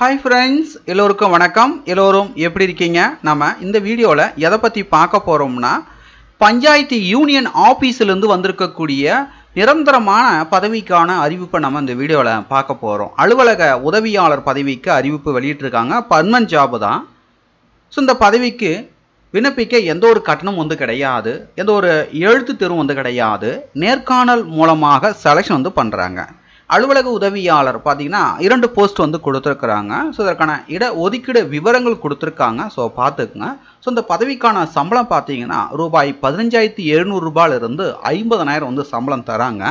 hi friends எல்லோருக்கும் வணக்கம் எல்லோரும் எப்படி இருக்கீங்க நம்ம இந்த வீடியோவில் எதை பற்றி பார்க்க போகிறோம்னா பஞ்சாயத்து யூனியன் ஆஃபீஸிலேருந்து வந்திருக்கக்கூடிய நிரந்தரமான பதவிக்கான அறிவிப்பை நம்ம இந்த வீடியோவில் பார்க்க போகிறோம் அலுவலக உதவியாளர் பதவிக்கு அறிவிப்பு வெளியிட்டிருக்காங்க பர்மன் ஜாபு தான் ஸோ இந்த பதவிக்கு விண்ணப்பிக்க எந்த ஒரு கட்டணம் வந்து கிடையாது எந்த ஒரு எழுத்து தெருவும் வந்து கிடையாது நேர்காணல் மூலமாக செலெக்ஷன் வந்து பண்ணுறாங்க அலுவலக உதவியாளர் பார்த்தீங்கன்னா இரண்டு போஸ்ட் வந்து கொடுத்துருக்குறாங்க ஸோ இதற்கான இட ஒதுக்கீடு விவரங்கள் கொடுத்துருக்காங்க ஸோ பார்த்துக்குங்க ஸோ இந்த பதவிக்கான சம்பளம் பார்த்தீங்கன்னா ரூபாய் பதினஞ்சாயிரத்தி எழுநூறுபாலிருந்து ஐம்பதனாயிரம் வந்து சம்பளம் தராங்க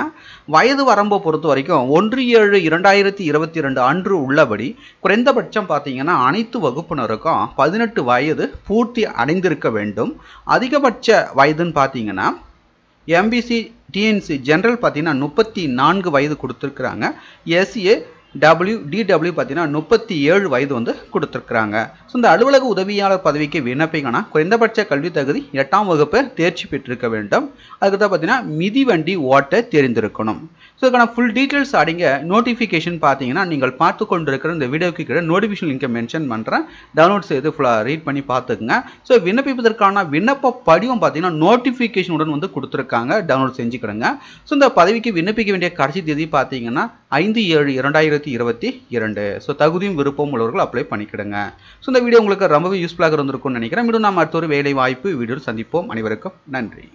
வயது வரம்பை பொறுத்த வரைக்கும் ஒன்று ஏழு இரண்டாயிரத்தி இருபத்தி ரெண்டு அன்று உள்ளபடி குறைந்தபட்சம் பார்த்தீங்கன்னா அனைத்து வகுப்பினருக்கும் பதினெட்டு வயது பூர்த்தி அடைந்திருக்க வேண்டும் அதிகபட்ச வயதுன்னு பார்த்தீங்கன்னா எம்பிசி டிஎன்சி ஜென்ரல் பார்த்தீங்கன்னா முப்பத்தி நான்கு வயது கொடுத்துருக்குறாங்க எஸ்ஏ டபிள்யூ டிடபிள்யூ பார்த்தீங்கன்னா முப்பத்தி ஏழு வயது வந்து கொடுத்துருக்குறாங்க ஸோ இந்த அலுவலக உதவியாளர் பதவிக்கு விண்ணப்பிங்கன்னா குறைந்தபட்ச கல்வி தகுதி எட்டாம் வகுப்பு தேர்ச்சி பெற்றிருக்க வேண்டும் அதுக்கப்புறம் பார்த்தீங்கன்னா மிதிவண்டி ஓட்ட தெரிந்திருக்கணும் ஸோ இதுக்கான ஃபுல் டீட்டெயில்ஸ் அடிங்க நோட்டிஃபிகேஷன் பார்த்தீங்கன்னா நீங்கள் பார்த்து கொண்டிருக்கிற இந்த வீடியோக்கு கீழே நோட்டிஃபிகேஷன் லிங்கை மென்ஷன் பண்ணுறேன் டவுன்லோட் செய்து ஃபுல்லாக ரீட் பண்ணி பார்த்துக்குங்க ஸோ விண்ணப்பிப்பதற்கான விண்ணப்ப படிவம் பார்த்தீங்கன்னா நோட்டிஃபிகேஷனுடன் வந்து கொடுத்துருக்காங்க டவுன்லோட் செஞ்சுக்கிடுங்க ஸோ இந்த பதவிக்கு விண்ணப்பிக்க வேண்டிய கடைசி தேதி பார்த்தீங்கன்னா ஐந்து ஏழு இரண்டாயிரத்தி இருபத்தி இரண்டு ஸோ தகுதியும் விருப்பம் உள்ளவர்கள் அப்ளை பண்ணிக்கிடுங்க ஸோ இந்த வீடியோ உங்களுக்கு ரொம்பவே யூஸ்ஃபுல்லாக இருந்திருக்கும்னு நினைக்கிறேன் மீண்டும் நாம் அடுத்த ஒரு வேலை வாய்ப்பு வீடியோ சந்திப்போம் அனைவருக்கும் நன்றி